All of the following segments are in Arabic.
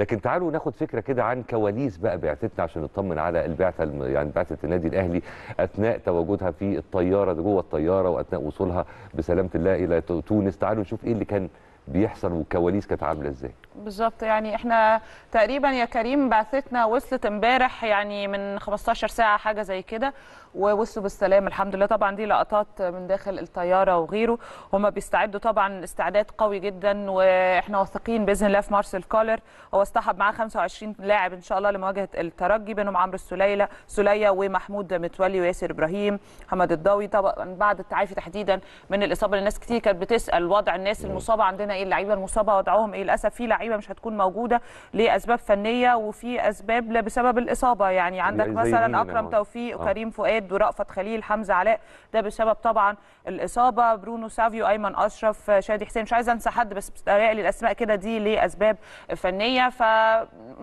لكن تعالوا ناخد فكره كده عن كواليس بقى بعثتنا عشان نطمن على البعثه يعني بعثه النادي الاهلي اثناء تواجدها في الطياره جوه الطياره واثناء وصولها بسلامه الله الى تونس تعالوا نشوف ايه اللي كان بيحصل والكواليس كانت عامله ازاي بالظبط يعني احنا تقريبا يا كريم بعثتنا وصلت امبارح يعني من 15 ساعه حاجه زي كده ووصلوا بالسلام الحمد لله طبعا دي لقطات من داخل الطياره وغيره هم بيستعدوا طبعا استعداد قوي جدا واحنا واثقين باذن الله في مارسيل كولر هو اصطحب معاه 25 لاعب ان شاء الله لمواجهه الترجي بينهم عمرو السليله سليه ومحمود متولي وياسر ابراهيم حمد الضاوي طبعا بعد التعافي تحديدا من الاصابه الناس كتير كانت بتسال وضع الناس المصابه عندنا ايه اللعيبه المصابه وضعهم ايه للاسف في لعيبه مش هتكون موجوده لاسباب فنيه وفي اسباب بسبب الاصابه يعني عندك مثلا اكرم توفيق وكريم آه. فؤاد ورأفت خليل حمزه علاء ده بسبب طبعا الاصابه برونو سافيو ايمن اشرف شادي حسين مش عايز انسى حد بس لي الاسماء كده دي لاسباب فنيه ف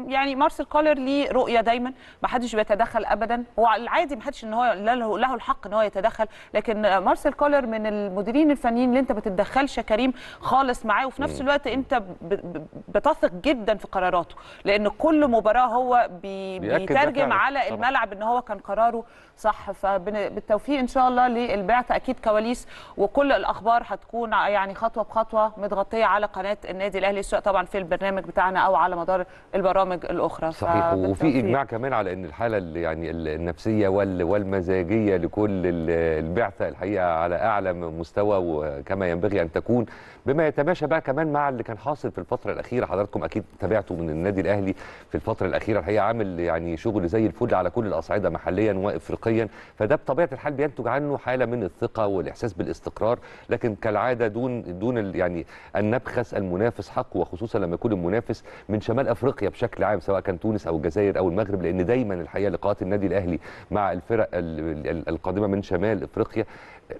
يعني مارسل كولر ليه رؤيه دايما ما حدش بيتدخل ابدا هو العادي ما حدش ان هو له له الحق ان هو يتدخل لكن مارسل كولر من المديرين الفنيين اللي انت ما تتدخلش يا كريم خالص معاه وفي نفس الوقت انت بتثق جدا في قراراته لان كل مباراه هو بي بيترجم يعني. على الملعب ان هو كان قراره صح فبالتوفيق ان شاء الله للبعثه اكيد كواليس وكل الاخبار هتكون يعني خطوه بخطوه متغطيه على قناه النادي الاهلي سواء طبعا في البرنامج بتاعنا او على مدار البرامج البرامج الاخرى صحيح وفي اجماع كمان على ان الحاله اللي يعني النفسيه والمزاجيه لكل البعثه الحقيقه على اعلى مستوى وكما ينبغي ان تكون بما يتماشى بقى كمان مع اللي كان حاصل في الفتره الاخيره حضراتكم اكيد تابعتوا من النادي الاهلي في الفتره الاخيره الحقيقه عامل يعني شغل زي الفل على كل الاصعده محليا وافريقيا فده بطبيعه الحال بينتج عنه حاله من الثقه والاحساس بالاستقرار لكن كالعاده دون دون يعني ان نبخس المنافس حق وخصوصا لما يكون المنافس من شمال افريقيا بشكل بشكل عام سواء كان تونس او الجزائر او المغرب لان دايما الحقيقه لقاءات النادي الاهلي مع الفرق القادمه من شمال افريقيا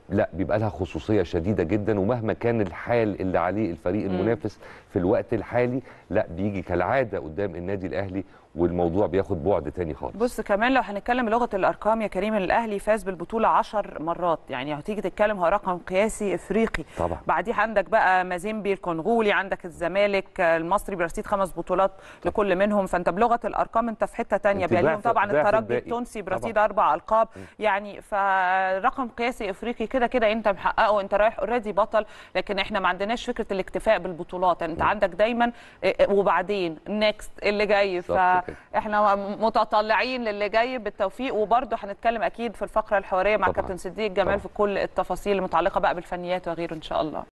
لا بيبقى لها خصوصيه شديده جدا ومهما كان الحال اللي عليه الفريق المنافس في الوقت الحالي لا بيجي كالعاده قدام النادي الاهلي والموضوع بياخد بعد تاني خالص بص كمان لو هنتكلم بلغه الارقام يا كريم الاهلي فاز بالبطوله 10 مرات يعني هتيجي تتكلم هو رقم قياسي افريقي طبعا بعديه عندك بقى مازيمبي الكونغولي عندك الزمالك المصري برصيد خمس بطولات لكل منهم فانت بلغه الارقام انت في حته ثانيه طبعا الترجي التونسي برصيد اربع القاب يعني فرقم قياسي افريقي افريقي كده كده انت محققه انت رايح اوريدي بطل لكن احنا ما عندناش فكره الاكتفاء بالبطولات انت نعم. عندك دايما اه، اه، وبعدين نيكست اللي جاي فاحنا متطلعين للي جاي بالتوفيق وبرده هنتكلم اكيد في الفقره الحواريه مع كابتن صديق جمال في كل التفاصيل المتعلقه بقى بالفنيات وغيره ان شاء الله